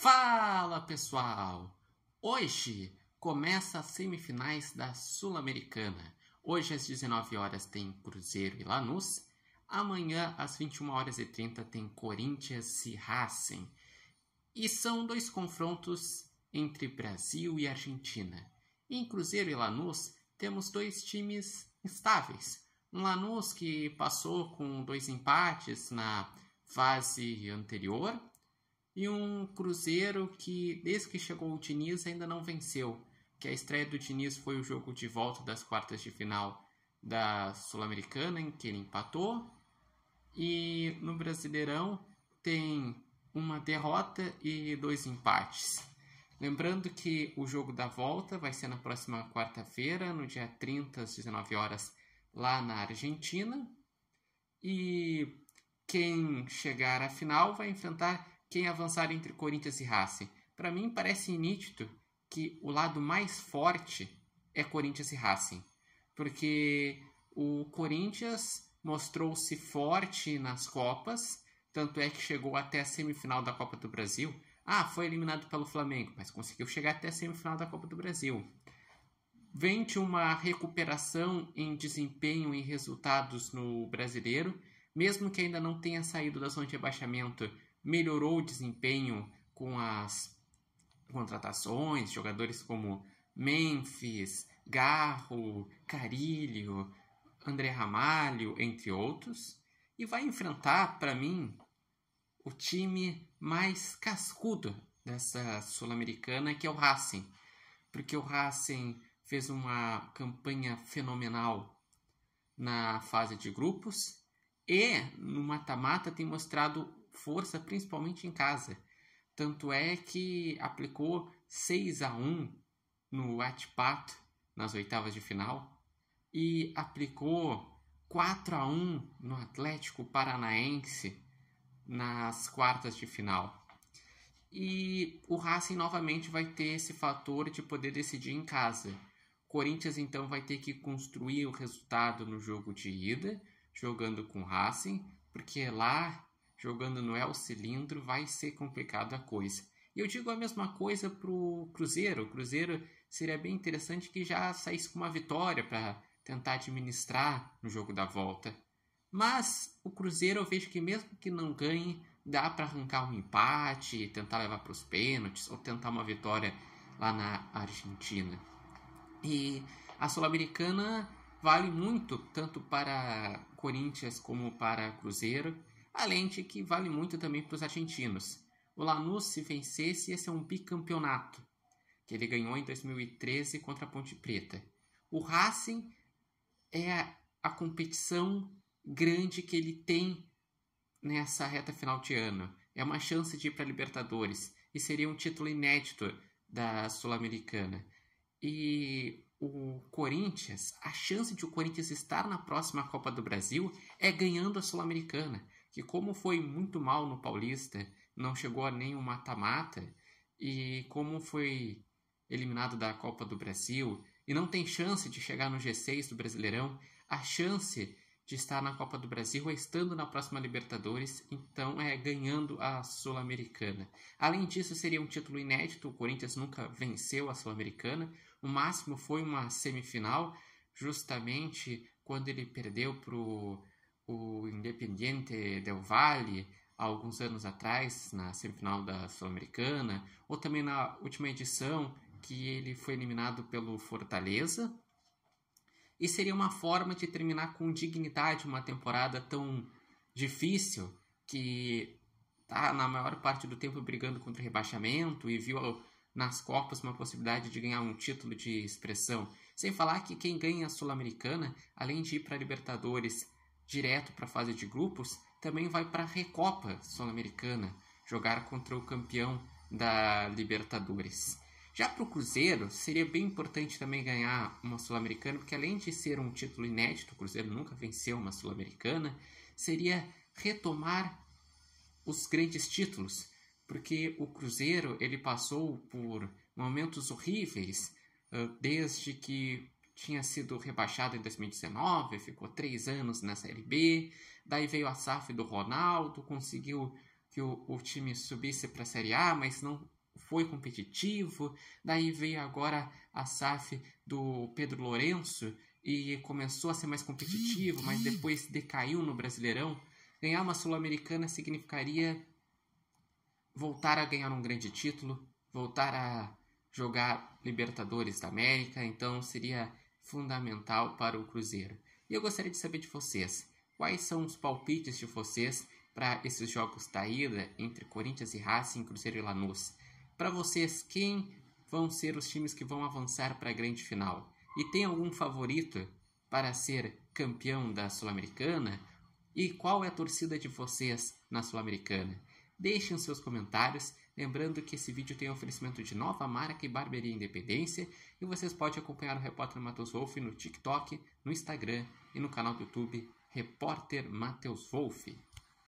Fala pessoal! Hoje começa as semifinais da Sul-Americana. Hoje às 19 horas tem Cruzeiro e Lanús. Amanhã às 21 horas e 30 tem Corinthians e Racing. E são dois confrontos entre Brasil e Argentina. Em Cruzeiro e Lanús temos dois times estáveis. Um Lanús que passou com dois empates na fase anterior e um Cruzeiro que, desde que chegou o Diniz, ainda não venceu, que a estreia do Diniz foi o jogo de volta das quartas de final da Sul-Americana, em que ele empatou, e no Brasileirão tem uma derrota e dois empates. Lembrando que o jogo da volta vai ser na próxima quarta-feira, no dia 30 às 19 horas, lá na Argentina. E quem chegar à final vai enfrentar quem avançar entre Corinthians e Racing. Para mim parece nítido que o lado mais forte é Corinthians e Racing, porque o Corinthians mostrou-se forte nas Copas, tanto é que chegou até a semifinal da Copa do Brasil. Ah, foi eliminado pelo Flamengo, mas conseguiu chegar até a semifinal da Copa do Brasil. Vem de uma recuperação em desempenho e resultados no brasileiro, mesmo que ainda não tenha saído da zona de rebaixamento melhorou o desempenho com as contratações, jogadores como Memphis, Garro, Carilho, André Ramalho, entre outros, e vai enfrentar, para mim, o time mais cascudo dessa Sul-Americana, que é o Racing. Porque o Racing fez uma campanha fenomenal na fase de grupos e no mata-mata tem mostrado força, principalmente em casa. Tanto é que aplicou 6 a 1 no Watpat nas oitavas de final e aplicou 4 a 1 no Atlético Paranaense nas quartas de final. E o Racing novamente vai ter esse fator de poder decidir em casa. Corinthians então vai ter que construir o resultado no jogo de ida, jogando com o Racing, porque lá jogando no El Cilindro, vai ser complicado a coisa. E eu digo a mesma coisa para o Cruzeiro. O Cruzeiro seria bem interessante que já saísse com uma vitória para tentar administrar no jogo da volta. Mas o Cruzeiro eu vejo que mesmo que não ganhe, dá para arrancar um empate, tentar levar para os pênaltis ou tentar uma vitória lá na Argentina. E a Sul-Americana vale muito tanto para Corinthians como para Cruzeiro. Além de que vale muito também para os argentinos. O Lanús, se vencesse, ia ser um bicampeonato, que ele ganhou em 2013 contra a Ponte Preta. O Racing é a competição grande que ele tem nessa reta final de ano. É uma chance de ir para a Libertadores e seria um título inédito da Sul-Americana. E o Corinthians, a chance de o Corinthians estar na próxima Copa do Brasil é ganhando a Sul-Americana que como foi muito mal no Paulista, não chegou a nenhum mata-mata, e como foi eliminado da Copa do Brasil e não tem chance de chegar no G6 do Brasileirão, a chance de estar na Copa do Brasil é estando na próxima Libertadores, então é ganhando a Sul-Americana. Além disso, seria um título inédito, o Corinthians nunca venceu a Sul-Americana, o máximo foi uma semifinal, justamente quando ele perdeu para o o Independiente del Valle há alguns anos atrás, na semifinal da Sul-Americana, ou também na última edição, que ele foi eliminado pelo Fortaleza. E seria uma forma de terminar com dignidade uma temporada tão difícil que tá na maior parte do tempo brigando contra rebaixamento e viu nas Copas uma possibilidade de ganhar um título de expressão. Sem falar que quem ganha a Sul-Americana, além de ir para Libertadores direto para a fase de grupos, também vai para a Recopa Sul-Americana jogar contra o campeão da Libertadores. Já para o Cruzeiro, seria bem importante também ganhar uma Sul-Americana, porque além de ser um título inédito, o Cruzeiro nunca venceu uma Sul-Americana, seria retomar os grandes títulos, porque o Cruzeiro ele passou por momentos horríveis desde que tinha sido rebaixado em 2019, ficou três anos na Série B. Daí veio a SAF do Ronaldo, conseguiu que o, o time subisse para a Série A, mas não foi competitivo. Daí veio agora a SAF do Pedro Lourenço e começou a ser mais competitivo, mas depois decaiu no Brasileirão. Ganhar uma Sul-Americana significaria voltar a ganhar um grande título, voltar a jogar Libertadores da América, então seria fundamental para o Cruzeiro. E eu gostaria de saber de vocês, quais são os palpites de vocês para esses jogos da ida entre Corinthians e Racing, Cruzeiro e Lanús? Para vocês, quem vão ser os times que vão avançar para a grande final? E tem algum favorito para ser campeão da Sul-Americana? E qual é a torcida de vocês na Sul-Americana? Deixem seus comentários Lembrando que esse vídeo tem oferecimento de Nova Marca e Barbearia Independência e vocês podem acompanhar o Repórter Matheus Wolff no TikTok, no Instagram e no canal do YouTube Repórter Matheus Wolff.